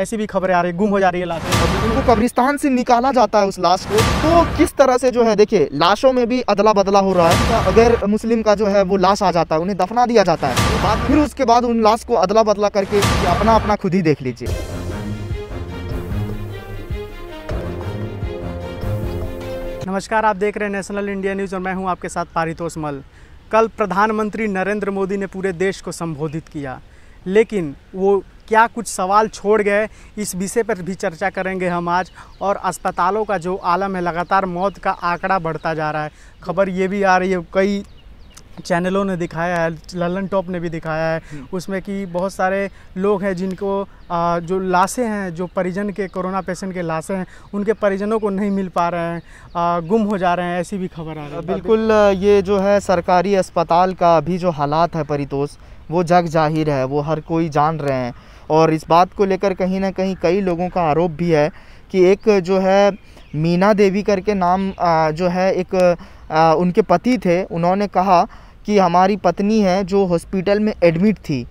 ऐसी भी खबरें आ रही गुम हो जा रही है लाश उनको कब्रिस्तान से निकाला जाता है उस लाश को तो किस तरह से जो है देखिए लाशों में भी अदला बदला हो रहा है तो अगर मुस्लिम का जो है वो लाश आ जाता है उन्हें दफना दिया जाता है तो बाद फिर उसके बाद उन लाश को अदला बदला करके अपना अपना खुद ही देख लीजिए नमस्कार आप देख रहे हैं नेशनल इंडिया न्यूज़ और मैं हूँ आपके साथ पारितोष मल कल प्रधानमंत्री नरेंद्र मोदी ने पूरे देश को संबोधित किया लेकिन वो क्या कुछ सवाल छोड़ गए इस विषय पर भी चर्चा करेंगे हम आज और अस्पतालों का जो आलम है लगातार मौत का आंकड़ा बढ़ता जा रहा है खबर ये भी आ रही है कई चैनलों ने दिखाया है ललन टॉप ने भी दिखाया है हम्म। उसमें कि बहुत सारे लोग हैं जिनको जो लाशें हैं जो परिजन के कोरोना पेशेंट के लाशें हैं उनके परिजनों को नहीं मिल पा रहे हैं गुम हो जा रहे हैं ऐसी भी खबर आ रही है बिल्कुल ये जो है सरकारी अस्पताल का अभी जो हालात है परितोष वो जग जाहिर है वो हर कोई जान रहे हैं और इस बात को लेकर कहीं ना कहीं कई लोगों का आरोप भी है कि एक जो है मीना देवी करके नाम जो है एक उनके पति थे उन्होंने कहा कि हमारी पत्नी है जो हॉस्पिटल में एडमिट थी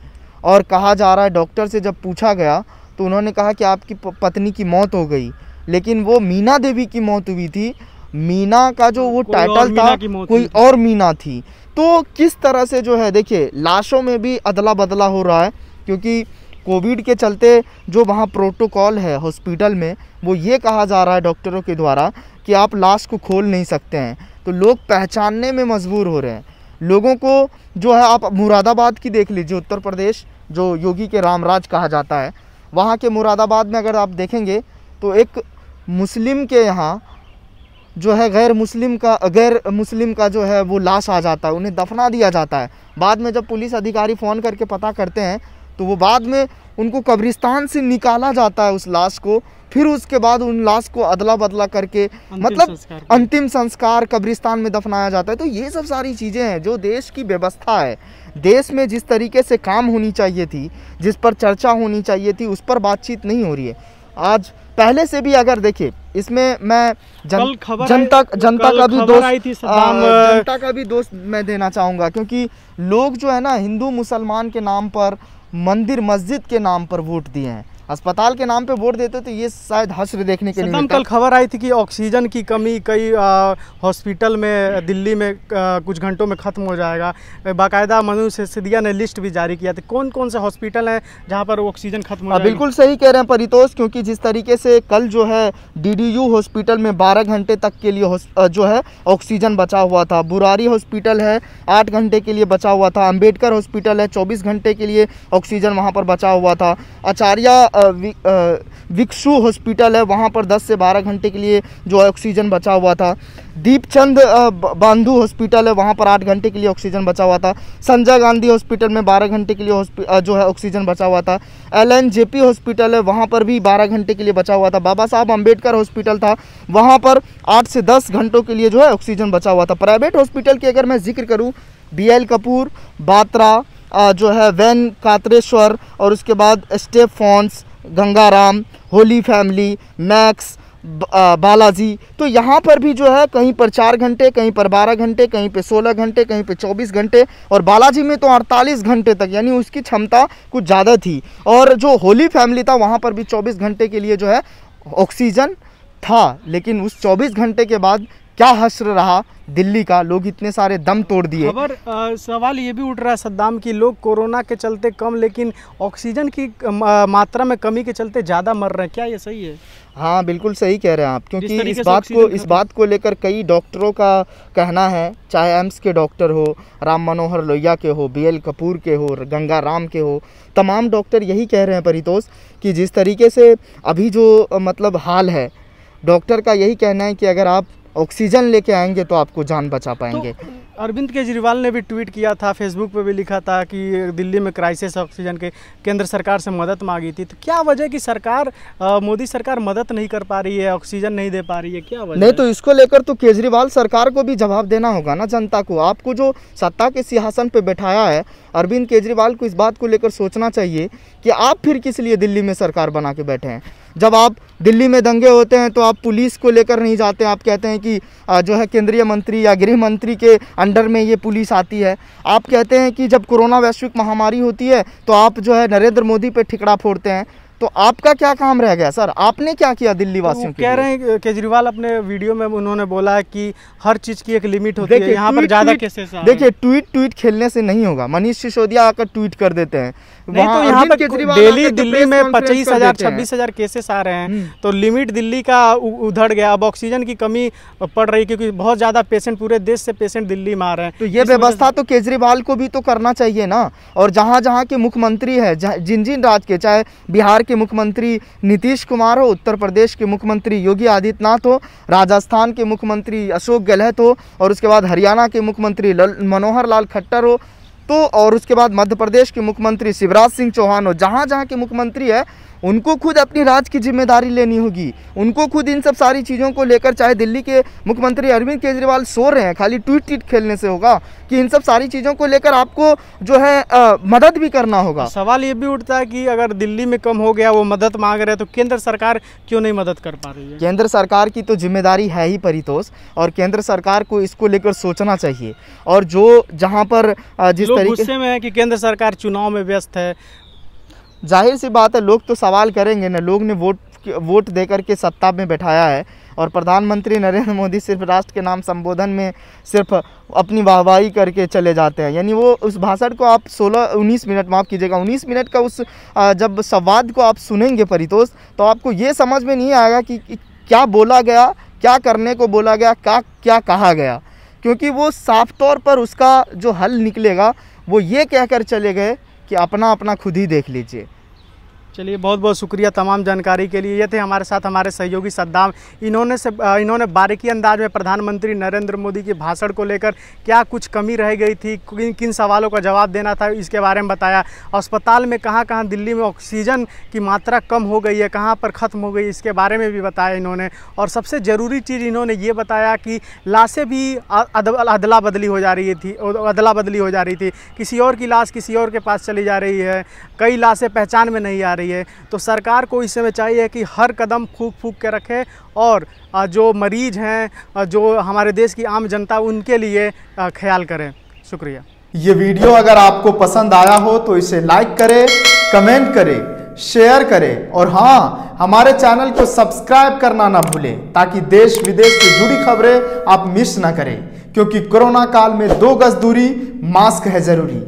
और कहा जा रहा है डॉक्टर से जब पूछा गया तो उन्होंने कहा कि आपकी पत्नी की मौत हो गई लेकिन वो मीना देवी की मौत हुई थी मीना का जो वो टाइटल था कोई और मीना थी तो किस तरह से जो है देखिए लाशों में भी अदला बदला हो रहा है क्योंकि कोविड के चलते जो वहाँ प्रोटोकॉल है हॉस्पिटल में वो ये कहा जा रहा है डॉक्टरों के द्वारा कि आप लाश को खोल नहीं सकते हैं तो लोग पहचानने में मजबूर हो रहे हैं लोगों को जो है आप मुरादाबाद की देख लीजिए उत्तर प्रदेश जो योगी के रामराज कहा जाता है वहाँ के मुरादाबाद में अगर आप देखेंगे तो एक मुस्लिम के यहाँ जो है गैर मुस्लिम का गैर मुस्लिम का जो है वो लाश आ जाता है उन्हें दफना दिया जाता है बाद में जब पुलिस अधिकारी फ़ोन करके पता करते हैं तो वो बाद में उनको कब्रिस्तान से निकाला जाता है उस लाश को फिर उसके बाद उन लाश को अदला बदला करके मतलब अंतिम संस्कार कब्रिस्तान में दफनाया जाता है तो ये सब सारी चीज़ें हैं जो देश की व्यवस्था है देश में जिस तरीके से काम होनी चाहिए थी जिस पर चर्चा होनी चाहिए थी उस पर बातचीत नहीं हो रही है आज पहले से भी अगर देखें इसमें मैं जन, जनता जनता का भी दोष जनता का भी दोष मैं देना चाहूँगा क्योंकि लोग जो है ना हिंदू मुसलमान के नाम पर मंदिर मस्जिद के नाम पर वोट दिए हैं अस्पताल के नाम पे वोट देते तो ये शायद हश्र देखने के लिए कल खबर आई थी कि ऑक्सीजन की कमी कई हॉस्पिटल में दिल्ली में आ, कुछ घंटों में ख़त्म हो जाएगा बाकायदा मनु सिदिया ने लिस्ट भी जारी किया था कौन कौन से हॉस्पिटल हैं जहाँ पर ऑक्सीजन खत्म हो बिल्कुल सही कह रहे हैं परितोष क्योंकि जिस तरीके से कल जो है डी हॉस्पिटल में बारह घंटे तक के लिए जो है ऑक्सीजन बचा हुआ था बुरारी हॉस्पिटल है आठ घंटे के लिए बचा हुआ था अम्बेडकर हॉस्पिटल है चौबीस घंटे के लिए ऑक्सीजन वहाँ पर बचा हुआ था आचार्य विक्षु हॉस्पिटल है वहाँ पर 10 से 12 घंटे के लिए जो ऑक्सीजन बचा हुआ था दीपचंद बांधु हॉस्पिटल है वहाँ पर 8 घंटे के लिए ऑक्सीजन बचा हुआ था संजय गांधी हॉस्पिटल में 12 घंटे के लिए जो है ऑक्सीजन बचा हुआ था L N J P hospital है वहाँ पर भी 12 घंटे के लिए बचा हुआ था बाबा साहब अम्बेडकर हॉस्पिटल था वहाँ पर आठ से दस घंटों के लिए जो है ऑक्सीजन बचा हुआ था प्राइवेट हॉस्पिटल की अगर मैं जिक्र करूँ बी एल कपूर बात्रा जो है वैन कातरेश्वर और उसके बाद Stephen's Gangaram Holy family Max Balaji तो यहाँ पर भी जो है कहीं पर चार घंटे कहीं पर बारह घंटे कहीं पर सोलह घंटे कहीं पर चौबीस घंटे और बालाजी में तो अड़तालीस घंटे तक यानी उसकी क्षमता कुछ ज़्यादा थी और जो होली फैमिली था वहाँ पर भी चौबीस घंटे के लिए जो है ऑक्सीजन था लेकिन उस 24 घंटे के बाद क्या हश्र रहा दिल्ली का लोग इतने सारे दम तोड़ दिए खबर सवाल ये भी उठ रहा है सद्दाम कि लोग कोरोना के चलते कम लेकिन ऑक्सीजन की मात्रा में कमी के चलते ज़्यादा मर रहे हैं क्या ये सही है हाँ बिल्कुल सही कह रहे हैं आप क्योंकि इस बात को इस बात को लेकर कई डॉक्टरों का कहना है चाहे एम्स के डॉक्टर हो राम मनोहर लोहिया के हो बी एल कपूर के हो गंगा राम के हो तमाम डॉक्टर यही कह रहे हैं परितोष कि जिस तरीके से अभी जो मतलब हाल है डॉक्टर का यही कहना है कि अगर आप ऑक्सीजन लेके आएंगे तो आपको जान बचा तो पाएंगे तो अरविंद केजरीवाल ने भी ट्वीट किया था फेसबुक पे भी लिखा था कि दिल्ली में क्राइसिस ऑक्सीजन के केंद्र सरकार से मदद मांगी थी तो क्या वजह कि सरकार मोदी सरकार मदद नहीं कर पा रही है ऑक्सीजन नहीं दे पा रही है क्या वजह नहीं तो इसको लेकर तो केजरीवाल सरकार को भी जवाब देना होगा ना जनता को आपको जो सत्ता के सिंहासन पर बैठाया है अरविंद केजरीवाल को इस बात को लेकर सोचना चाहिए कि आप फिर किस लिए दिल्ली में सरकार बना के बैठे हैं जब आप दिल्ली में दंगे होते हैं तो आप पुलिस को लेकर नहीं जाते आप कहते हैं कि जो है केंद्रीय मंत्री या गृह मंत्री के अंडर में ये पुलिस आती है आप कहते हैं कि जब कोरोना वैश्विक महामारी होती है तो आप जो है नरेंद्र मोदी पर ठिकड़ा फोड़ते हैं तो आपका क्या काम रह गया सर आपने क्या किया दिल्ली वासियों तो कह रहे हैं केजरीवाल अपने वीडियो में उन्होंने बोला है कि हर चीज की एक लिमिट होती है यहाँ पर ज्यादा केसेस देखिए ट्वीट ट्वीट खेलने से नहीं होगा मनीष सिसोदिया आकर ट्वीट कर देते हैं नहीं तो यहाँ पर डेली दिल्ली में पच्चीस हजार छब्बीस हजार केसेस आ रहे हैं हम्म। तो लिमिट दिल्ली का उधड़ गया अब ऑक्सीजन की कमी पड़ रही क्योंकि बहुत ज्यादा पेशेंट पूरे देश से पेशेंट दिल्ली में आ रहे हैं तो ये व्यवस्था तो केजरीवाल को भी तो करना चाहिए ना और जहाँ जहाँ के मुख्यमंत्री है जिन जिन राज्य के चाहे बिहार के मुख्यमंत्री नीतीश कुमार हो उत्तर प्रदेश के मुख्यमंत्री योगी आदित्यनाथ हो राजस्थान के मुख्यमंत्री अशोक गहलोत हो और उसके बाद हरियाणा के मुख्यमंत्री मनोहर लाल खट्टर हो तो और उसके बाद मध्य प्रदेश के मुख्यमंत्री शिवराज सिंह चौहान हो जहाँ जहाँ के मुख्यमंत्री है उनको खुद अपनी राज की जिम्मेदारी लेनी होगी उनको खुद इन सब सारी चीज़ों को लेकर चाहे दिल्ली के मुख्यमंत्री अरविंद केजरीवाल सो रहे हैं खाली ट्वीट ट्वीट खेलने से होगा कि इन सब सारी चीज़ों को लेकर आपको जो है आ, मदद भी करना होगा सवाल ये भी उठता है कि अगर दिल्ली में कम हो गया वो मदद मांग रहे हैं तो केंद्र सरकार क्यों नहीं मदद कर पा रही है केंद्र सरकार की तो जिम्मेदारी है ही परितोष और केंद्र सरकार को इसको लेकर सोचना चाहिए और जो जहाँ पर जिस तरीके से में है कि केंद्र सरकार चुनाव में व्यस्त है जाहिर सी बात है लोग तो सवाल करेंगे ना लोग ने वोट वोट दे करके सत्ता में बैठाया है और प्रधानमंत्री नरेंद्र मोदी सिर्फ राष्ट्र के नाम संबोधन में सिर्फ अपनी वाहवाही करके चले जाते हैं यानी वो उस भाषण को आप 16 19 मिनट माफ़ कीजिएगा 19 मिनट का उस जब संवाद को आप सुनेंगे परितोष तो आपको ये समझ में नहीं आएगा कि क्या बोला गया क्या करने को बोला गया क्या क्या कहा गया क्योंकि वो साफ तौर पर उसका जो हल निकलेगा वो ये कहकर चले गए कि अपना अपना खुद ही देख लीजिए चलिए बहुत बहुत शुक्रिया तमाम जानकारी के लिए ये थे हमारे साथ हमारे सहयोगी सद्दाम इन्होंने से इन्होंने बारीकी अंदाज में प्रधानमंत्री नरेंद्र मोदी के भाषण को लेकर क्या कुछ कमी रह गई थी किन किन सवालों का जवाब देना था इसके बारे में बताया अस्पताल में कहाँ कहाँ दिल्ली में ऑक्सीजन की मात्रा कम हो गई है कहाँ पर ख़त्म हो गई इसके बारे में भी बताया इन्होंने और सबसे ज़रूरी चीज़ इन्होंने ये बताया कि लाशें भी अदला बदली हो जा रही थी अदला बदली हो जा रही थी किसी और की लाश किसी और के पास चली जा रही है कई लाशें पहचान में नहीं आ रही रही है तो सरकार को इस समय चाहिए कि हर कदम फूक फूक के रखे और जो मरीज़ हैं जो हमारे देश की आम जनता उनके लिए ख्याल करें शुक्रिया ये वीडियो अगर आपको पसंद आया हो तो इसे लाइक करें कमेंट करें शेयर करें और हाँ हमारे चैनल को सब्सक्राइब करना ना भूलें ताकि देश विदेश से जुड़ी खबरें आप मिस ना करें क्योंकि कोरोना काल में दो गज दूरी मास्क है जरूरी